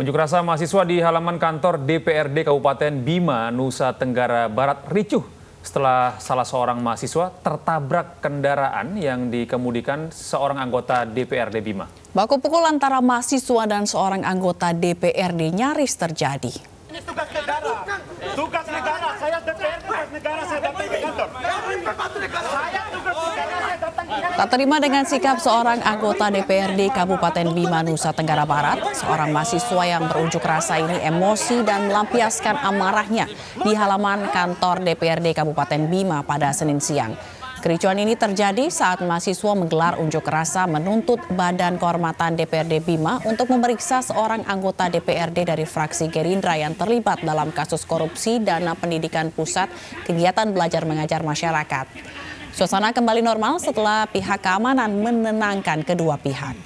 Unjuk rasa mahasiswa di halaman kantor DPRD Kabupaten Bima, Nusa Tenggara Barat ricuh setelah salah seorang mahasiswa tertabrak kendaraan yang dikemudikan seorang anggota DPRD Bima. Baku pukul antara mahasiswa dan seorang anggota DPRD nyaris terjadi. Ini tugas negara, tugas negara, saya DPRD. Tak terima dengan sikap seorang anggota DPRD Kabupaten Bima, Nusa Tenggara Barat, seorang mahasiswa yang berunjuk rasa ini emosi dan melampiaskan amarahnya di halaman kantor DPRD Kabupaten Bima pada Senin siang. Kericuan ini terjadi saat mahasiswa menggelar unjuk rasa menuntut Badan Kehormatan DPRD Bima untuk memeriksa seorang anggota DPRD dari fraksi Gerindra yang terlibat dalam kasus korupsi dana pendidikan pusat kegiatan belajar mengajar masyarakat. Suasana kembali normal setelah pihak keamanan menenangkan kedua pihak.